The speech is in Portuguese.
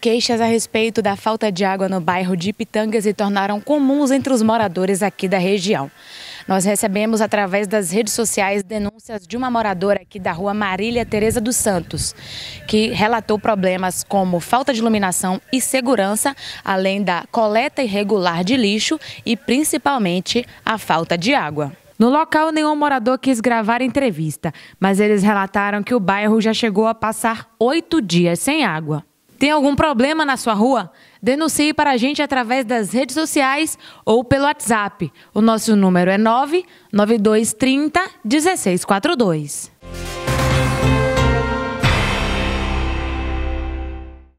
Queixas a respeito da falta de água no bairro de Ipitanga se tornaram comuns entre os moradores aqui da região. Nós recebemos através das redes sociais denúncias de uma moradora aqui da rua Marília Tereza dos Santos, que relatou problemas como falta de iluminação e segurança, além da coleta irregular de lixo e principalmente a falta de água. No local, nenhum morador quis gravar entrevista, mas eles relataram que o bairro já chegou a passar oito dias sem água. Tem algum problema na sua rua? Denuncie para a gente através das redes sociais ou pelo WhatsApp. O nosso número é 99230 1642.